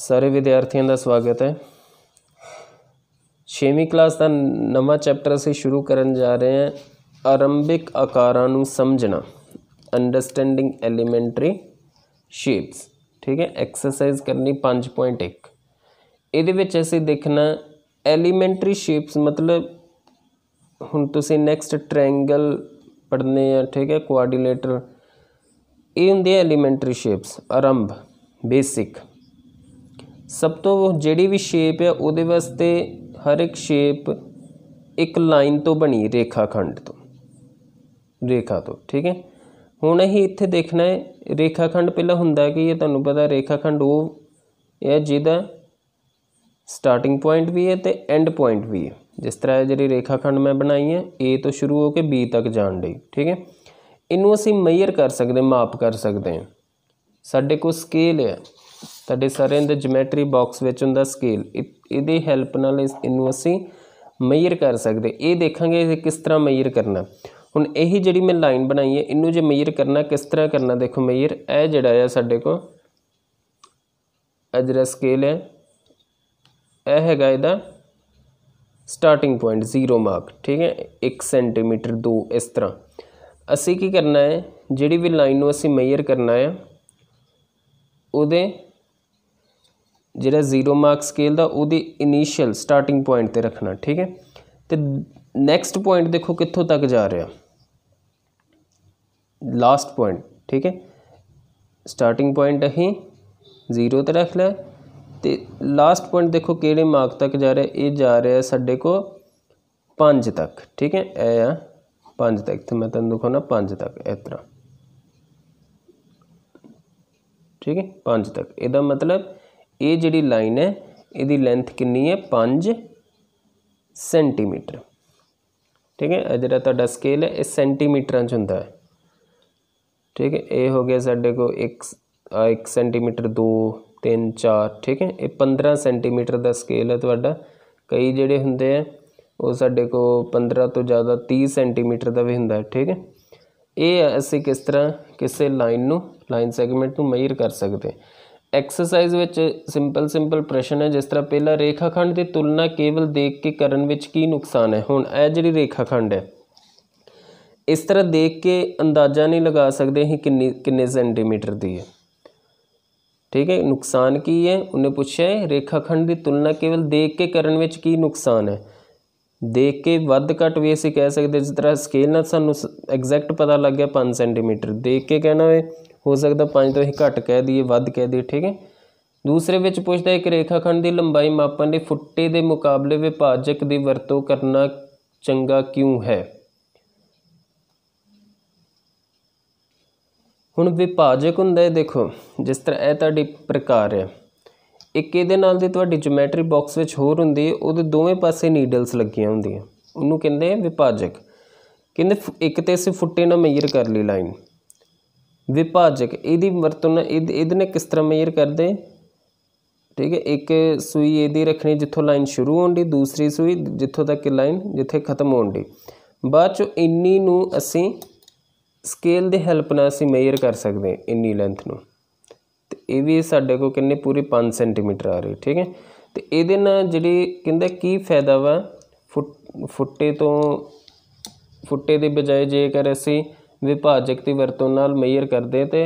ਸਾਰੇ ਵਿਦਿਆਰਥੀਆਂ ਦਾ ਸਵਾਗਤ ਹੈ 6ਵੀਂ ਕਲਾਸ ਦਾ ਨਵਾਂ ਚੈਪਟਰ ਅਸੀਂ ਸ਼ੁਰੂ ਕਰਨ ਜਾ ਰਹੇ ਹਾਂ ਆਰੰਭਿਕ ਆਕਾਰਾਂ ਨੂੰ ਸਮਝਣਾ ਅੰਡਰਸਟੈਂਡਿੰਗ ਐਲੀਮੈਂਟਰੀ ਸ਼ੇਪਸ ਠੀਕ ਹੈ ਐਕਸਰਸਾਈਜ਼ ਕਰਨੀ 5.1 ਇਹਦੇ ਵਿੱਚ ਅਸੀਂ ਦੇਖਣਾ ਐਲੀਮੈਂਟਰੀ ਸ਼ੇਪਸ ਮਤਲਬ ਹੁਣ ਤੁਸੀਂ ਨੈਕਸਟ ਟ੍ਰਾਇੰਗਲ ਪੜ੍ਹਨੇ ਆ ਠੀਕ ਹੈ ਕੁਆਰਡੀਨੇਟਰ ਇਹ ਹੁੰਦੇ ਐਲੀਮੈਂਟਰੀ ਸ਼ੇਪਸ ਆਰੰਭ ਬੇਸਿਕ ਸਭ ਤੋਂ ਜਿਹੜੀ ਵੀ ਸ਼ੇਪ ਹੈ ਉਹਦੇ ਵਾਸਤੇ ਹਰ ਇੱਕ ਸ਼ੇਪ ਇੱਕ ਲਾਈਨ ਤੋਂ ਬਣੀ ਰੇਖਾ ਖੰਡ ਤੋਂ ਰੇਖਾ ਤੋਂ ਠੀਕ ਹੈ ਹੁਣ ਅਸੀਂ ਇੱਥੇ ਦੇਖਣਾ ਹੈ ਰੇਖਾ ਖੰਡ ਪਹਿਲਾਂ ਹੁੰਦਾ ਕਿ ਇਹ ਤੁਹਾਨੂੰ ਪਤਾ ਰੇਖਾ ਖੰਡ ਉਹ ਹੈ ਜਿਹਦਾ ਸਟਾਰਟਿੰਗ ਪੁਆਇੰਟ ਵੀ ਹੈ ਤੇ ਐਂਡ ਪੁਆਇੰਟ ਵੀ ਹੈ ਜਿਸ ਤਰ੍ਹਾਂ ਜਿਹੜੀ ਰੇਖਾ ਖੰਡ ਮੈਂ ਬਣਾਈ ਹੈ A ਤੋਂ ਸ਼ੁਰੂ ਹੋ ਕੇ B ਤੱਕ ਜਾਣ ਲਈ ਠੀਕ ਹੈ ਇਹਨੂੰ ਅਸੀਂ ਮੈਜ਼ਰ ਕਰ ਸਕਦੇ ਮਾਪ ਕਰ ਸਕਦੇ ਹਾਂ ਸਾਡੇ ਕੋਲ ਸਕੇਲ ਹੈ ਤੁਹਾਡੇ ਸਾਰੇ ਇਹਦੇ ਜਿਓਮੈਟਰੀ ਬਾਕਸ ਵਿੱਚ ਹੁੰਦਾ ਸਕੇਲ ਇਹਦੀ ਹੈਲਪ ਨਾਲ ਇਹਨੂੰ ਅਸੀਂ ਮੈਜ਼ਰ ਕਰ ਸਕਦੇ ਇਹ ਦੇਖਾਂਗੇ ਇਹ ਕਿਸ ਤਰ੍ਹਾਂ ਮੈਜ਼ਰ ਕਰਨਾ ਹੁਣ ਇਹ ਜਿਹੜੀ ਮੈਂ ਲਾਈਨ ਬਣਾਈ ਹੈ ਇਹਨੂੰ ਜੇ ਮੈਜ਼ਰ ਕਰਨਾ ਕਿਸ ਤਰ੍ਹਾਂ ਕਰਨਾ ਦੇਖੋ ਮੈਜ਼ਰ ਇਹ ਜਿਹੜਾ ਆ ਸਾਡੇ ਕੋਲ ਅਜਰਾ ਸਕੇਲ ਹੈ ਇਹ ਹੈਗਾ ਇਹਦਾ ਸਟਾਰਟਿੰਗ ਪੁਆਇੰਟ 0 ਮਾਰਕ ਠੀਕ ਹੈ 1 ਸੈਂਟੀਮੀਟਰ 2 ਇਸ ਤਰ੍ਹਾਂ ਅਸੀਂ ਕੀ ਕਰਨਾ ਹੈ ਜਿਹੜੀ ਵੀ ਲਾਈਨ ਨੂੰ ਅਸੀਂ ਮੈਜ਼ਰ ਕਰਨਾ ਹੈ ਉਹਦੇ ਜਿਹੜਾ ਜ਼ੀਰੋ ਮਾਰਕ ਸਕੇਲ ਦਾ ਉਹਦੇ ਇਨੀਸ਼ੀਅਲ ਸਟਾਰਟਿੰਗ ਪੁਆਇੰਟ ਤੇ ਰੱਖਣਾ ਠੀਕ ਹੈ ਤੇ ਨੈਕਸਟ ਪੁਆਇੰਟ ਦੇਖੋ ਕਿੱਥੋਂ ਤੱਕ ਜਾ ਰਿਹਾ ਲਾਸਟ ਪੁਆਇੰਟ ਠੀਕ ਹੈ ਸਟਾਰਟਿੰਗ ਪੁਆਇੰਟ ਅਹੀਂ ਜ਼ੀਰੋ ਤੇ ਰੱਖ ਲੈ ਤੇ ਲਾਸਟ ਪੁਆਇੰਟ ਦੇਖੋ ਕਿਹੜੇ ਮਾਰਕ ਤੱਕ ਜਾ ਰਿਹਾ ਇਹ ਜਾ ਰਿਹਾ ਸਾਡੇ ਕੋ 5 ਤੱਕ ਠੀਕ ਹੈ ਇਹ ਆ 5 ਤੱਕ ਤੇ ਮੈਂ ਤੁਹਾਨੂੰ ਦਿਖਾਉਣਾ 5 ਤੱਕ ਇਸ ਤਰ੍ਹਾਂ ਠੀਕ ਹੈ 5 ਤੱਕ ਇਹਦਾ ਮਤਲਬ ਇਹ ਜਿਹੜੀ ਲਾਈਨ ਹੈ ਇਹਦੀ ਲੈਂਥ ਕਿੰਨੀ ਹੈ 5 ਸੈਂਟੀਮੀਟਰ ਠੀਕ ਹੈ ਜਿਹੜਾ ਤੁਹਾਡਾ ਸਕੇਲ ਹੈ ਇਹ ਸੈਂਟੀਮੀਟਰਾਂ 'ਚ ਹੁੰਦਾ ਹੈ ਠੀਕ ਹੈ ਇਹ ਹੋ ਗਿਆ ਸਾਡੇ ਕੋ 1 1 ਸੈਂਟੀਮੀਟਰ 2 3 4 ਠੀਕ ਹੈ ਇਹ 15 ਸੈਂਟੀਮੀਟਰ ਦਾ ਸਕੇਲ ਹੈ ਤੁਹਾਡਾ ਕਈ ਜਿਹੜੇ ਹੁੰਦੇ ਆ ਉਹ ਸਾਡੇ ਕੋ 15 ਤੋਂ ਜ਼ਿਆਦਾ 30 ਸੈਂਟੀਮੀਟਰ ਦਾ ਵੀ ਹੁੰਦਾ ਹੈ ਠੀਕ ਹੈ ਇਹ ਅਸੀਂ ਕਿਸ ਤਰ੍ਹਾਂ ਕਿਸੇ ਲਾਈਨ ਨੂੰ ਲਾਈਨ ਸੈਗਮੈਂਟ ਨੂੰ ਮੈਜ਼ਰ ਕਰ ਸਕਦੇ ਹਾਂ ਐਕਸਰਸਾਈਜ਼ ਵਿੱਚ ਸਿੰਪਲ ਸਿੰਪਲ ਪ੍ਰਸ਼ਨ ਹੈ ਜਿਸ ਤਰ੍ਹਾਂ ਪਹਿਲਾ ਰੇਖਾਖੰਡ ਦੀ ਤੁਲਨਾ ਕੇਵਲ ਦੇਖ ਕੇ ਕਰਨ ਵਿੱਚ ਕੀ ਨੁਕਸਾਨ ਹੈ ਹੁਣ ਇਹ ਜਿਹੜੀ ਰੇਖਾਖੰਡ ਹੈ ਇਸ ਤਰ੍ਹਾਂ ਦੇਖ ਕੇ ਅੰਦਾਜ਼ਾ ਨਹੀਂ ਲਗਾ ਸਕਦੇ ਅਸੀਂ ਕਿੰਨੀ ਕਿੰਨੇ ਸੈਂਟੀਮੀਟਰ ਦੀ ਹੈ ਠੀਕ ਹੈ ਨੁਕਸਾਨ ਕੀ ਹੈ ਉਹਨੇ ਪੁੱਛਿਆ ਰੇਖਾਖੰਡ ਦੀ ਤੁਲਨਾ ਕੇਵਲ ਦੇਖ ਕੇ ਕਰਨ ਵਿੱਚ ਕੀ ਨੁਕਸਾਨ ਹੈ ਦੇਖ ਕੇ ਵੱਧ ਘੱਟ ਵੀ ਅਸੀਂ ਕਹਿ ਸਕਦੇ ਜਿਸ ਤਰ੍ਹਾਂ ਸਕੇਲ ਨਾਲ ਸਾਨੂੰ ਐਗਜ਼ੈਕਟ ਪਤਾ ਲੱਗ ਗਿਆ 5 ਸੈਂਟੀਮੀਟਰ ਦੇਖ ਕੇ ਕਹਿਣਾ ਹੋਵੇ ਹੋ ਸਕਦਾ 5 ਤੋਂ ਅਸੀਂ ਘੱਟ ਕਹਿ ਦਈਏ ਵੱਧ ਕਹਿ ਦਈਏ ਠੀਕ ਹੈ ਦੂਸਰੇ ਵਿੱਚ ਪੁੱਛਦਾ ਇੱਕ ਰੇਖਾਖੰਡ ਦੀ ਲੰਬਾਈ ਮਾਪਣ ਲਈ ਫੁੱਟੇ ਦੇ ਮੁਕਾਬਲੇ ਵਿਭਾਜਕ ਦੀ ਵਰਤੋਂ ਕਰਨਾ ਚੰਗਾ ਕਿਉਂ ਹੈ ਹੁਣ ਵਿਭਾਜਕ ਹੁੰਦਾ ਹੈ ਦੇਖੋ ਜਿਸ ਤਰ੍ਹਾਂ ਇਹ ਤੁਹਾਡੀ ਪ੍ਰਕਾਰ ਹੈ ਇੱਕ ਇਹਦੇ ਨਾਲ ਦੇ ਤੁਹਾਡੀ ਜਿਓਮੈਟਰੀ ਬਾਕਸ ਵਿੱਚ ਹੋਰ ਹੁੰਦੀ ਹੈ ਉਹਦੇ ਦੋਵੇਂ ਪਾਸੇ ਨੀਡਲਸ ਲੱਗੀਆਂ ਹੁੰਦੀਆਂ ਉਹਨੂੰ ਕਹਿੰਦੇ ਵਿਭਾਜਕ ਕਹਿੰਦੇ ਇੱਕ ਤੇ ਅਸੀਂ ਫੁੱਟੇ ਨਾਲ ਮੇਜਰ ਕਰ ਲਈ ਲਾਈਨ ਵਿਭਾਜਕ ਇਹਦੀ ਵਰਤੋਂ ਨਾਲ ਇਹਦੇ ਨੇ ਕਿਸ ਤਰ੍ਹਾਂ ਮੇਜਰ ਕਰਦੇ ਠੀਕ ਹੈ ਇੱਕ ਸੂਈ ਇਹਦੀ ਰੱਖਣੀ ਜਿੱਥੋਂ ਲਾਈਨ ਸ਼ੁਰੂ ਹੋਣੀ ਦੂਸਰੀ ਸੂਈ ਜਿੱਥੋਂ ਤੱਕ ਲਾਈਨ ਜਿੱਥੇ ਖਤਮ ਹੋਣੀ ਬਾਅਦ ਚ ਇੰਨੀ ਨੂੰ ਅਸੀਂ ਸਕੇਲ ਦੇ ਹੈਲਪ ਨਾਲ ਅਸੀਂ ਮੇਜਰ ਕਰ ਸਕਦੇ ਹਾਂ ਇੰਨੀ ਲੈਂਥ ਨੂੰ ਤੇ ਇਹ ਵੀ ਸਾਡੇ ਕੋਲ ਕਿੰਨੇ ਪੂਰੇ 5 ਸੈਂਟੀਮੀਟਰ ਆ ਰਹੇ ਠੀਕ ਹੈ ਤੇ ਇਹਦੇ ਨਾਲ ਜਿਹੜੇ ਕਹਿੰਦਾ ਕੀ ਫਾਇਦਾ ਵਾ ਫੁੱਟੇ ਤੋਂ ਫੁੱਟੇ ਦੇ ਬਜਾਏ ਜੇਕਰ ਅਸੀਂ ਵਿਭਾਜਕ ਦੀ ਵਰਤੋਂ ਨਾਲ ਮੇਜ਼ਰ ਕਰਦੇ ਤੇ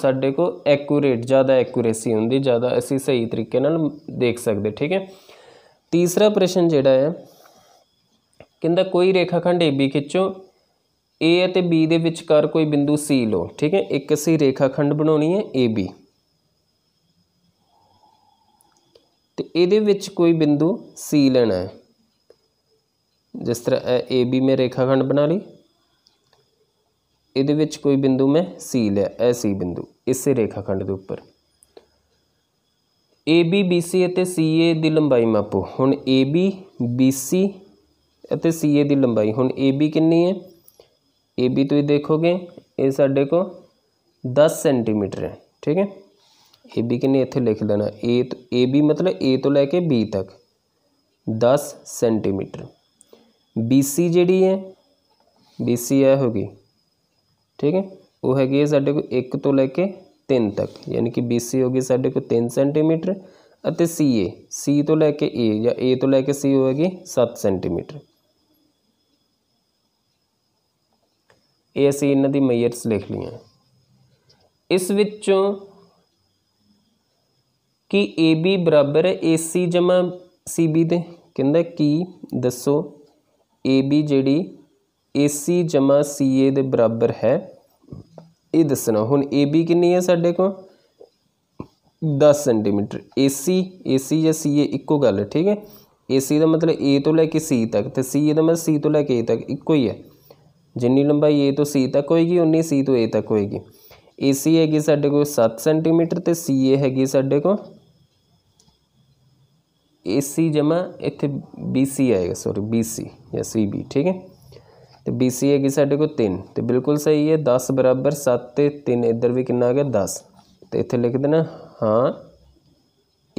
ਸਾਡੇ ਕੋ ਐਕੂਰੇਟ ਜ਼ਿਆਦਾ ਐਕੂਰੇਸੀ ਹੁੰਦੀ ਜ਼ਿਆਦਾ ਅਸੀਂ ਸਹੀ ਤਰੀਕੇ ਨਾਲ ਦੇਖ ਸਕਦੇ ਠੀਕ ਹੈ ਤੀਸਰਾ ਪ੍ਰਸ਼ਨ ਜਿਹੜਾ ਹੈ ਕਹਿੰਦਾ ਕੋਈ ਰੇਖਾਖੰਡ AB ਖਿੱਚੋ A ਅਤੇ B ਦੇ ਵਿਚਕਾਰ ਕੋਈ ਬਿੰਦੂ C ਲੋ ਠੀਕ ਹੈ ਇੱਕ ਅਸੀਂ ਰੇਖਾਖੰਡ ਬਣਾਉਣੀ ਹੈ AB ਤੇ ਇਹਦੇ ਵਿੱਚ ਕੋਈ ਬਿੰਦੂ C ਲੈਣਾ ਹੈ ਜਿਸ ਤਰ੍ਹਾਂ AB ਮੈਂ ਰੇਖਾਖੰਡ ਬਣਾ ਲਈ ਇਹਦੇ ਵਿੱਚ ਕੋਈ ਬਿੰਦੂ ਮੈਂ C ਲਿਆ ਐ C ਬਿੰਦੂ ਇਸੇ ਰੇਖਾਖੰਡ ਦੇ ਉੱਪਰ AB BC ਅਤੇ CA ਦੀ ਲੰਬਾਈ ਮਾਪੋ ਹੁਣ AB BC ਅਤੇ CA ਦੀ ਲੰਬਾਈ ਹੁਣ AB ਕਿੰਨੀ ਹੈ ए बी तो ये देखोगे ए अड्डे को दस सेंटीमीटर है ठीक है ए बी के इतने लिख लेना ए तो ए बी मतलब ए तो लैके बी तक दस सेंटीमीटर बी सी जी है बी सी ए होगी ठीक है वो हैगी है साढ़े को एक तो लैके तीन तक यानी कि बी सी होगी साढ़े को तीन सेंटीमीटर सी ए सी तो लैके ए या ए तो लैके सी होगी सत्त सेंटीमीटर ਇਹ ਅਸੀਂ ਇਹਨਾਂ ਦੀ ਮੇਜਰਸ ਲਿਖ ਲਈਆਂ ਇਸ ਵਿੱਚੋਂ ਕਿ AB ਬਰਾਬਰ AC ਜਮਾ CB ਦੇ ਕਹਿੰਦਾ ਕੀ ਦੱਸੋ AB ਜਿਹੜੀ AC ਜਮਾ CA ਦੇ ਬਰਾਬਰ ਹੈ ਇਹ ਦੱਸਣਾ ਹੁਣ AB ਕਿੰਨੀ ਹੈ ਸਾਡੇ ਕੋਲ 10 ਸੈਂਟੀਮੀਟਰ AC AC ਜਾਂ CA ਇੱਕੋ ਗੱਲ ਠੀਕ ਹੈ AC ਦਾ ਮਤਲਬ A ਤੋਂ ਲੈ ਕੇ C ਤੱਕ ਤੇ CA ਦਾ ਮਤਲਬ C ਤੋਂ ਲੈ ਕੇ A ਤੱਕ ਇੱਕੋ ਹੀ ਹੈ जिनी लंबाई ए तो सी तक होएगी उन्नी सी तो ए तक होएगी ए सी हैगी साढ़े को सत्त सेंटीमीटर तो सी ए हैगी साढ़े को ए सी जमा इत बी सी आएगा सॉरी बी सी या सी बी ठीक है तो बी सी हैगी साढ़े को तीन तो बिल्कुल सही है दस बराबर सत्त तीन इधर भी कि आ गया दस तो इतने लिख देना हाँ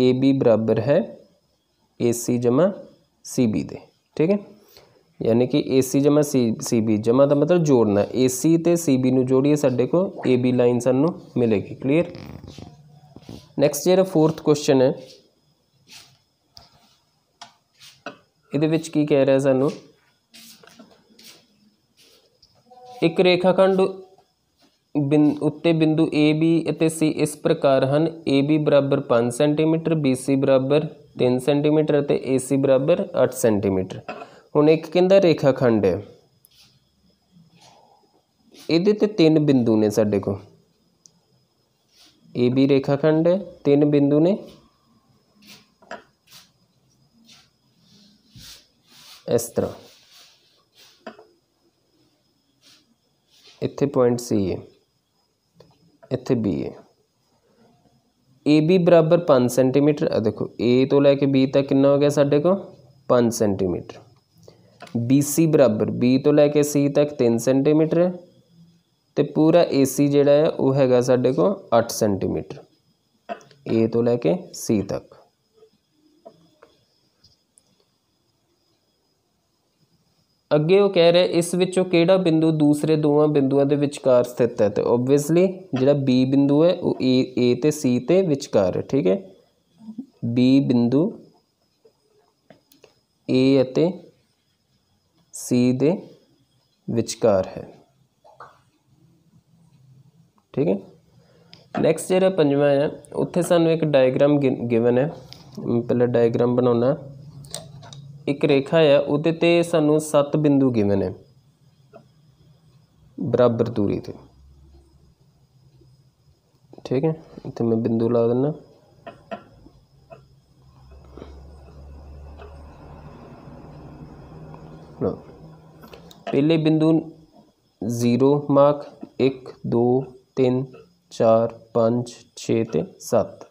ए बी बराबर है ए सी जमा सी बी दे ठीक है ਯਾਨੀ ਕਿ AC ਜਮਾ CB ਜਮਾ ਦਾ ਮਤਲਬ ਜੋੜਨਾ AC ਤੇ CB ਨੂੰ ਜੋੜੀਏ ਸਾਡੇ ਕੋ AB ਲਾਈਨ ਸਾਨੂੰ ਮਿਲੇਗੀ ਕਲੀਅਰ ਨੈਕਸਟ ਜਿਹੜਾ ਫੋਰਥ ਕੁਐਸਚਨ ਹੈ ਇਹਦੇ ਵਿੱਚ ਕੀ ਕਹਿ ਰਿਹਾ ਸਾਨੂੰ ਇੱਕ ਰੇਖਾਖੰਡ ਉੱਤੇ ਬਿੰਦੂ AB ਅਤੇ C ਇਸ ਪ੍ਰਕਾਰ ਹਨ AB 5 ਸੈਂਟੀਮੀਟਰ BC 3 ਸੈਂਟੀਮੀਟਰ ਅਤੇ AC 8 ਸੈਂਟੀਮੀਟਰ हूँ एक केंद्र रेखाखंड है ये तो तीन बिंदु ने साढ़े को ए बी रेखाखंड है तीन बिंदु ने इस तरह इतने पॉइंट सी है इत बी है ए बी बराबर पांच सेंटीमीटर देखो ए तो लैके बी तक कि हो गया साढ़े को पांच सेंटीमीटर BC ਬਰਾਬਰ B ਤੋਂ ਲੈ ਕੇ C ਤੱਕ 3 ਸੈਂਟੀਮੀਟਰ ਹੈ ਤੇ ਪੂਰਾ AC ਜਿਹੜਾ ਹੈ ਉਹ ਹੈਗਾ ਸਾਡੇ ਕੋਲ 8 ਸੈਂਟੀਮੀਟਰ A ਤੋਂ ਲੈ ਕੇ C ਤੱਕ ਅੱਗੇ ਉਹ ਕਹਿ ਰਿਹਾ ਇਸ ਵਿੱਚੋਂ ਕਿਹੜਾ ਬਿੰਦੂ ਦੂਸਰੇ ਦੋਵਾਂ ਬਿੰਦੂਆਂ ਦੇ ਵਿਚਕਾਰ ਸਥਿਤ ਹੈ ਤੇ ਆਬਵੀਅਸਲੀ ਜਿਹੜਾ B ਬਿੰਦੂ ਹੈ ਉਹ A A ਤੇ C ਤੇ ਵਿਚਕਾਰ ਹੈ ਠੀਕ ਹੈ B ਬਿੰਦੂ A ਅਤੇ सीधे विचकार है ठीक है नैक्सट जेह्ड़ा पंजमा ऐ उत्थें सानूं इक डायग्राम गिवन है पहले डायग्राम बना एक रेखा है ओह्दे ते सत सत्त बिंदु गिवन है बराबर दूरी पर ठीक है इत्थें मैं बिंदु ला दिना ਨਾ ਪਹਿਲੇ ਬਿੰਦੂ 0 ਮਾਰਕ 1 2 3 4 5 6 ਤੇ 7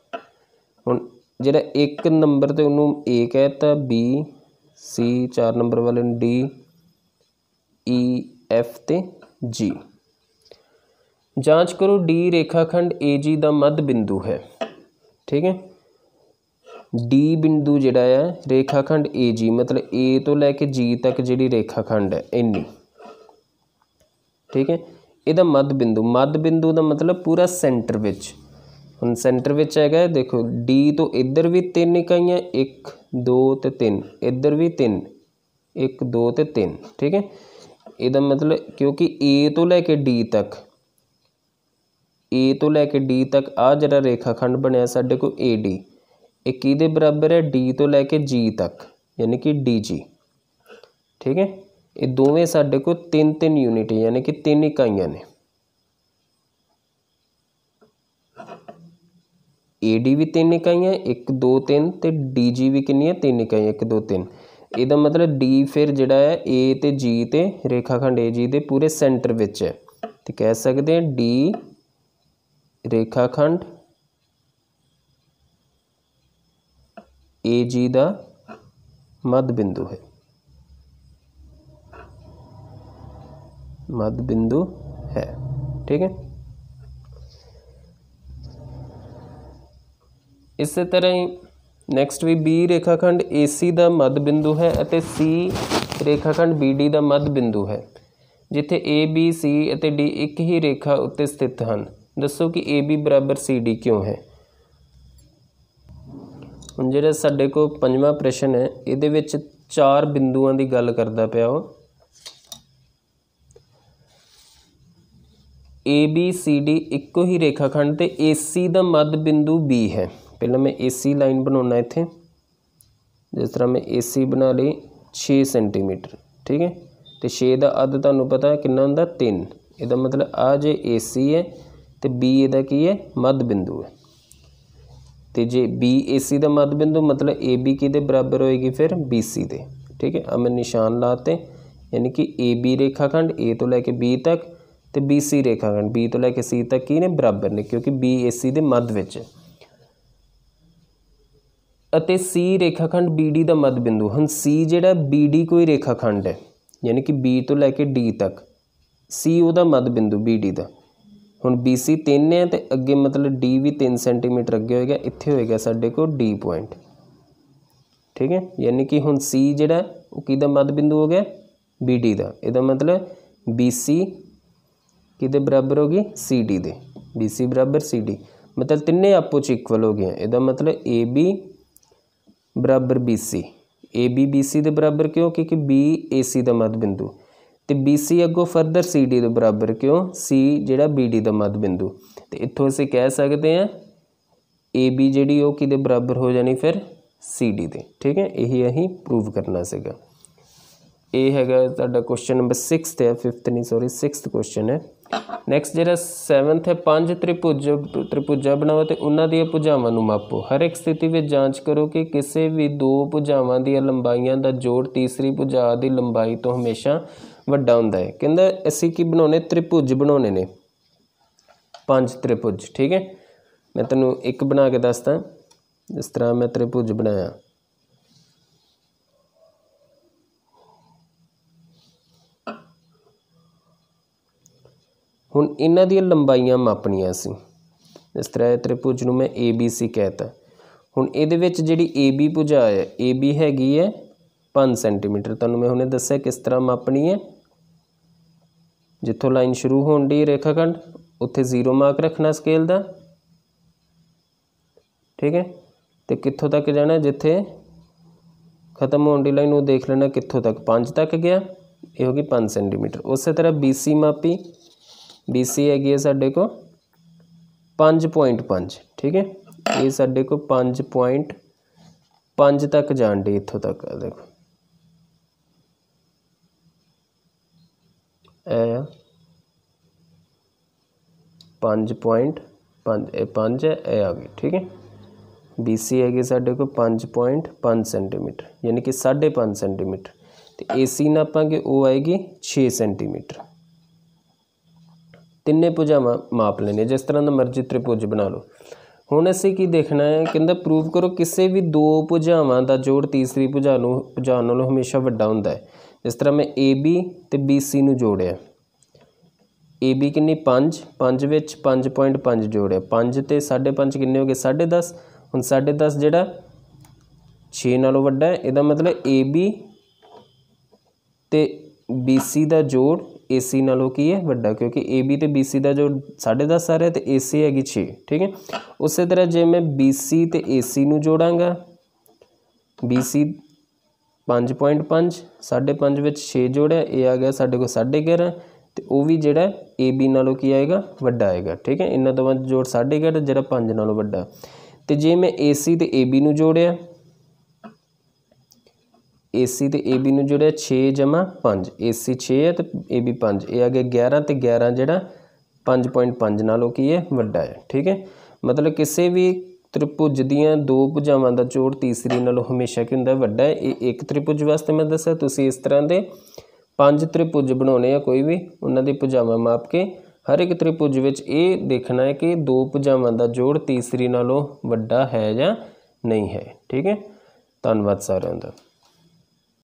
ਹੁਣ ਜਿਹੜਾ 1 ਨੰਬਰ ਤੇ ਉਹਨੂੰ A ਤਾਂ B C 4 ਨੰਬਰ ਵਾਲੇ ਨੂੰ D E F ਤੇ G ਜਾਂਚ ਕਰੋ D ਰੇਖਾਖੰਡ AG ਦਾ ਮੱਧ ਬਿੰਦੂ ਹੈ ਠੀਕ ਹੈ ਡੀ ਬਿੰਦੂ ਜਿਹੜਾ ਹੈ ਰੇਖਾਖੰਡ AG ਮਤਲਬ A ਤੋਂ ਲੈ ਕੇ G ਤੱਕ ਜਿਹੜੀ ਰੇਖਾਖੰਡ ਹੈ ਇੰਨੀ ਠੀਕ ਹੈ ਇਹਦਾ ਮੱਧ ਬਿੰਦੂ ਮੱਧ ਬਿੰਦੂ ਦਾ ਮਤਲਬ ਪੂਰਾ ਸੈਂਟਰ ਵਿੱਚ ਹੁਣ ਸੈਂਟਰ ਵਿੱਚ ਹੈਗਾ ਦੇਖੋ D ਤੋਂ ਇੱਧਰ ਵੀ ਤਿੰਨ ਇਕਾਈਆਂ 1 2 ਤੇ 3 ਇੱਧਰ ਵੀ 3 1 2 ਤੇ 3 ਠੀਕ ਹੈ ਇਹਦਾ ਮਤਲਬ ਕਿਉਂਕਿ A ਤੋਂ ਲੈ ਕੇ D ਤੱਕ A ਤੋਂ ਲੈ ਕੇ D ਤੱਕ ਆ ਜਿਹੜਾ ਰੇਖਾਖੰਡ ਬਣਿਆ ਸਾਡੇ ਕੋਲ AD ਇਹ ਕਿਹਦੇ ਬਰਾਬਰ ਹੈ d ਤੋਂ ਲੈ ਕੇ g ਤੱਕ ਯਾਨੀ ਕਿ dg ਠੀਕ ਹੈ ਇਹ ਦੋਵੇਂ ਸਾਡੇ ਕੋਲ ਤਿੰਨ ਤਿੰਨ ਯੂਨਿਟ ਯਾਨੀ ਕਿ ਤਿੰਨ ਇਕਾਈਆਂ ਨੇ AD ਵੀ ਤਿੰਨ ਇਕਾਈਆਂ 1 2 3 ਤੇ DG ਵੀ ਕਿੰਨੀ ਹੈ ਇਕਾਈਆਂ 1 2 3 ਇਹਦਾ ਮਤਲਬ D ਫਿਰ ਜਿਹੜਾ ਹੈ A ਤੇ G ਤੇ ਰੇਖਾਖੰਡ AG ਦੇ ਪੂਰੇ ਸੈਂਟਰ ਵਿੱਚ ਹੈ ਤੇ ਕਹਿ ਸਕਦੇ ਹਾਂ D ਰੇਖਾਖੰਡ AG ਦਾ ਮੱਧ ਬਿੰਦੂ ਹੈ ਮੱਧ ਬਿੰਦੂ ਹੈ ਠੀਕ ਹੈ ਇਸੇ ਤਰ੍ਹਾਂ ਹੀ ਨੈਕਸਟ ਵੀ B ਰੇਖਾਖੰਡ AC ਦਾ ਮੱਧ ਬਿੰਦੂ ਹੈ ਅਤੇ C ਰੇਖਾਖੰਡ BD ਦਾ ਮੱਧ ਬਿੰਦੂ ਹੈ ਜਿੱਥੇ ABC ਅਤੇ D ਇੱਕ ਹੀ ਰੇਖਾ ਉੱਤੇ ਸਥਿਤ ਹਨ ਦੱਸੋ ਕਿ AB ਬਰਾਬਰ CD ਕਿਉਂ ਹੈ ਹੁਣ ਜਿਹੜਾ ਸਾਡੇ ਕੋਲ ਪੰਜਵਾਂ ਪ੍ਰਸ਼ਨ ਹੈ ਇਹਦੇ ਵਿੱਚ ਚਾਰ ਬਿੰਦੂਆਂ ਦੀ ਗੱਲ ਕਰਦਾ ਪਿਆ ਉਹ ABCD ਇੱਕੋ ਹੀ ਰੇਖਾਖੰਡ ਤੇ AC ਦਾ ਮੱਧ ਬਿੰਦੂ B ਹੈ ਪਹਿਲਾਂ ਮੈਂ AC ਲਾਈਨ ਬਣਾਉਣਾ ਇੱਥੇ ਜਿਸ ਤਰ੍ਹਾਂ ਮੈਂ AC ਬਣਾ ਲਈ 6 ਸੈਂਟੀਮੀਟਰ ਠੀਕ ਹੈ ਤੇ 6 ਦਾ ਅੱਧ ਤੁਹਾਨੂੰ ਪਤਾ ਕਿੰਨਾ ਹੁੰਦਾ 3 ਇਹਦਾ ਮਤਲਬ ਆ ਜੇ AC ਹੈ ਤੇ B ਇਹਦਾ ਕੀ ਹੈ ਮੱਧ ਬਿੰਦੂ ਹੈ ਤੇ ਜੇ BAC ਦਾ ਮੱਧ ਬਿੰਦੂ ਮਤਲਬ AB ਕਿਹਦੇ ਬਰਾਬਰ ਹੋਏਗੀ ਫਿਰ BC ਦੇ ਠੀਕ ਹੈ ਅਮਨ ਨਿਸ਼ਾਨ ਲਾਤੇ ਯਾਨੀ ਕਿ AB ਰੇਖਾਖੰਡ A ਤੋਂ ਲੈ ਕੇ B ਤੱਕ ਤੇ BC ਰੇਖਾਖੰਡ B ਤੋਂ ਲੈ ਕੇ C ਤੱਕ ਕੀ ਨੇ ਬਰਾਬਰ ਨੇ ਕਿਉਂਕਿ BAC ਦੇ ਮੱਧ ਵਿੱਚ ਅਤੇ C ਰੇਖਾਖੰਡ BD ਦਾ ਮੱਧ ਬਿੰਦੂ ਹੁਣ C ਜਿਹੜਾ BD ਕੋਈ ਰੇਖਾਖੰਡ ਹੈ ਯਾਨੀ ਕਿ B ਤੋਂ ਲੈ ਕੇ D ਤੱਕ C ਉਹਦਾ ਮੱਧ ਬਿੰਦੂ BD ਦਾ ਹੁਣ BC 3 ਨੇ ਤੇ ਅੱਗੇ ਮਤਲਬ D ਵੀ 3 ਸੈਂਟੀਮੀਟਰ ਅੱਗੇ ਹੋਏਗਾ ਇੱਥੇ ਹੋਏਗਾ ਸਾਡੇ ਕੋਲ D ਪੁਆਇੰਟ ਠੀਕ ਹੈ ਯਾਨੀ ਕਿ ਹੁਣ C ਜਿਹੜਾ ਉਹ ਕਿਹਦਾ ਮੱਧ ਬਿੰਦੂ ਹੋ ਗਿਆ BD ਦਾ ਇਹਦਾ ਮਤਲਬ BC ਕਿਹਦੇ ਬਰਾਬਰ ਹੋ ਗਈ CD ਦੇ BC ਬਰਾਬਰ CD ਮਤਲਬ ਤਿੰਨੇ ਆਪੋ ਚ ਇਕੁਅਲ ਹੋ ਗਏ ਇਹਦਾ ਮਤਲਬ AB ਬਰਾਬਰ BC AB BC ਦੇ ਬਰਾਬਰ ਕਿਉਂ ਕਿਉਂਕਿ B AC ਦਾ ਮੱਧ ਬਿੰਦੂ ਤੇ BC ਅੱਗੋਂ ਫਰਦਰ CD ਦੇ ਬਰਾਬਰ ਕਿਉਂ C ਜਿਹੜਾ BD ਦਾ ਮੱਧ ਬਿੰਦੂ ਤੇ ਇੱਥੋਂ ਅਸੀਂ ਕਹਿ ਸਕਦੇ ਹਾਂ AB ਜਿਹੜੀ ਉਹ ਕਿਦੇ ਬਰਾਬਰ ਹੋ ਜਾਣੀ ਫਿਰ CD ਦੇ ਠੀਕ ਹੈ ਇਹੀ ਅਸੀਂ ਪ੍ਰੂਵ ਕਰਨਾ ਸੀਗਾ ਇਹ ਹੈਗਾ ਤੁਹਾਡਾ ਕੁਐਸਚਨ ਨੰਬਰ 6th ਹੈ 5th ਨਹੀਂ ਸੌਰੀ 6th ਕੁਐਸਚਨ ਹੈ ਨੈਕਸਟ ਜਿਹੜਾ 7th ਹੈ ਪੰਜ ਤ੍ਰਿਭੁਜ ਤ੍ਰਿਭੁਜਾ ਬਣਾਓ ਤੇ ਉਹਨਾਂ ਦੀਆਂ ਭੁਜਾਵਾਂ ਨੂੰ ਮਾਪੋ ਹਰ ਇੱਕ ਸਥਿਤੀ ਵਿੱਚ ਜਾਂਚ ਕਰੋ ਕਿ ਕਿਸੇ ਵੀ ਦੋ ਭੁਜਾਵਾਂ ਦੀਆਂ ਲੰਬਾਈਆਂ ਦਾ ਜੋੜ ਤੀਸਰੀ ਭੁਜਾ ਦੀ ਲੰਬਾਈ ਤੋਂ ਹਮੇਸ਼ਾ ਵੱਡਾ ਹੁੰਦਾ ਹੈ ਕਹਿੰਦਾ ਅਸੀਂ ਕੀ ਬਣਾਉਨੇ ਤ੍ਰਿਭੁਜ ਬਣਾਉਨੇ ਨੇ ਪੰਜ ਤ੍ਰਿਭੁਜ ਠੀਕ ਹੈ ਮੈਂ ਤੈਨੂੰ ਇੱਕ ਬਣਾ ਕੇ ਦੱਸਦਾ ਇਸ ਤਰ੍ਹਾਂ ਮੈਂ ਤ੍ਰਿਭੁਜ ਬਣਾਇਆ ਹੁਣ ਇਹਨਾਂ ਦੀਆਂ ਲੰਬਾਈਆਂ ਮਾਪਣੀਆਂ ਸੀ ਇਸ ਤਰ੍ਹਾਂ ਇਹ ਤ੍ਰਿਭੁਜ ਨੂੰ ਮੈਂ ABC ਕਹਤਾ ਹੁਣ ਇਹਦੇ ਵਿੱਚ ਜਿਹੜੀ AB ਭੁਜਾ ਹੈ AB ਹੈਗੀ ਹੈ 5 ਸੈਂਟੀਮੀਟਰ ਤੁਹਾਨੂੰ ਮੈਂ ਹੁਣੇ ਦੱਸਿਆ ਕਿਸ ਤਰ੍ਹਾਂ ਮਾਪਣੀ ਹੈ ਜਿੱਥੋਂ ਲਾਈਨ ਸ਼ੁਰੂ ਹੋਣ ਦੀ ਰੇਖਾਖੰਡ ਉੱਥੇ ਜ਼ੀਰੋ ਮਾਰਕ ਰੱਖਣਾ ਸਕੇਲ ਦਾ ਠੀਕ ਹੈ ਤੇ ਕਿੱਥੋਂ ਤੱਕ ਜਾਣਾ ਜਿੱਥੇ ਖਤਮ ਹੋਣ ਲਾਈਨ ਉਹ ਦੇਖ ਲੈਣਾ ਕਿੱਥੋਂ ਤੱਕ 5 ਤੱਕ ਗਿਆ ਇਹ ਹੋ ਗਈ 5 ਸੈਂਟੀਮੀਟਰ ਉਸੇ ਤਰ੍ਹਾਂ BC ਮਾਪੀ BC ਹੈਗੀ ਹੈ ਸਾਡੇ ਕੋ 5.5 ਠੀਕ ਹੈ ਇਹ ਸਾਡੇ ਕੋ 5.5 ਤੱਕ ਜਾਣ ਦੀ ਇੱਥੋਂ ਤੱਕ ਦੇਖੋ ਇਹ 5.5 ਇਹ 5 ਹੈ ਇਹ ਆ ਗਈ ਠੀਕ ਹੈ BC ਹੈਗੀ ਸਾਡੇ ਕੋਲ 5.5 ਸੈਂਟੀਮੀਟਰ ਯਾਨੀ ਕਿ 5.5 ਸੈਂਟੀਮੀਟਰ ਤੇ AC ਨਾਪਾਂਗੇ ਉਹ ਆਏਗੀ 6 ਸੈਂਟੀਮੀਟਰ ਤਿੰਨੇ ਭੁਜਾਵਾਂ ਮਾਪ ਲੈਣੇ ਜਿਸ ਤਰ੍ਹਾਂ ਦਾ ਮਰਜ਼ੀ ਤ੍ਰਿਭੁਜ ਬਣਾ ਲਓ ਹੁਣ ਅਸੀਂ ਕੀ ਦੇਖਣਾ ਹੈ ਕਹਿੰਦਾ ਪ੍ਰੂਫ ਕਰੋ ਕਿਸੇ ਵੀ ਦੋ ਭੁਜਾਵਾਂ ਦਾ ਜੋੜ ਤੀਸਰੀ ਭੁਜਾ ਨੂੰ ਭੁਜਾ ਨਾਲੋਂ ਹਮੇਸ਼ਾ ਵੱਡਾ ਹੁੰਦਾ ਹੈ ਇਸ ਤਰ੍ਹਾਂ ਮੈਂ AB ਤੇ BC ਨੂੰ ਜੋੜਿਆ AB ਕਿੰਨੀ 5 5 ਵਿੱਚ 5.5 ਜੋੜਿਆ 5 ਤੇ 5.5 ਕਿੰਨੇ ਹੋ ਗਏ 10.5 ਹੁਣ 10.5 ਜਿਹੜਾ 6 ਨਾਲੋਂ ਵੱਡਾ ਹੈ ਇਹਦਾ ਮਤਲਬ AB ਤੇ BC ਦਾ ਜੋੜ AC ਨਾਲੋਂ ਕੀ ਹੈ ਵੱਡਾ ਕਿਉਂਕਿ AB ਤੇ BC ਦਾ ਜੋ 10.5 ਆ ਰਿਹਾ ਤੇ AC ਹੈਗੀ 6 ਠੀਕ ਹੈ ਉਸੇ ਤਰ੍ਹਾਂ ਜੇ ਮੈਂ BC ਤੇ AC ਨੂੰ ਜੋੜਾਂਗਾ BC 5.5 5.5 ਵਿੱਚ 6 ਜੋੜਿਆ ਇਹ ਆ ਗਿਆ ਸਾਡੇ ਕੋਲ 11.5 ਤੇ ਉਹ ਵੀ ਜਿਹੜਾ AB ਨਾਲੋਂ ਕੀ ਆਏਗਾ ਵੱਡਾ ਆਏਗਾ ਠੀਕ ਹੈ ਇਹਨਾਂ ਦੋਵਾਂ ਜੋੜ 11.5 ਜਿਹੜਾ 5 ਨਾਲੋਂ ਵੱਡਾ ਤੇ ਜੇ ਮੈਂ AC ਤੇ AB ਨੂੰ ਜੋੜਿਆ AC ਤੇ AB ਨੂੰ ਜੋੜਿਆ 6 ਜਮਾ 5 AC 6 ਹੈ ਤੇ AB 5 ਇਹ ਆ ਗਿਆ 11 ਤੇ 11 ਜਿਹੜਾ 5.5 ਨਾਲੋਂ ਕੀ ਹੈ ਵੱਡਾ ਹੈ ਠੀਕ ਹੈ ਮਤਲਬ ਕਿਸੇ ਵੀ ਤ੍ਰਿਭੁਜ ਦੀਆਂ ਦੋ ਭੁਜਾਵਾਂ ਦਾ ਜੋੜ ਤੀਸਰੀ ਨਾਲੋਂ ਹਮੇਸ਼ਾ ਕੀ ਹੁੰਦਾ ਵੱਡਾ ਹੈ ਇਹ ਇੱਕ ਤ੍ਰਿਭੁਜ ਵਾਸਤੇ ਮੈਂ ਦੱਸਿਆ ਤੁਸੀਂ ਇਸ ਤਰ੍ਹਾਂ ਦੇ ਪੰਜ ਤ੍ਰਿਭੁਜ ਬਣਾਉਣੇ ਆ ਕੋਈ ਵੀ ਉਹਨਾਂ ਦੀ ਭੁਜਾਵਾਂ ਮਾਪ ਕੇ ਹਰ ਇੱਕ ਤ੍ਰਿਭੁਜ ਵਿੱਚ ਇਹ ਦੇਖਣਾ ਹੈ ਕਿ ਦੋ ਭੁਜਾਵਾਂ ਦਾ ਜੋੜ ਤੀਸਰੀ ਨਾਲੋਂ ਵੱਡਾ ਹੈ ਜਾਂ ਨਹੀਂ ਹੈ ਠੀਕ ਹੈ ਧੰਨਵਾਦ ਸਾਰਿਆਂ ਦਾ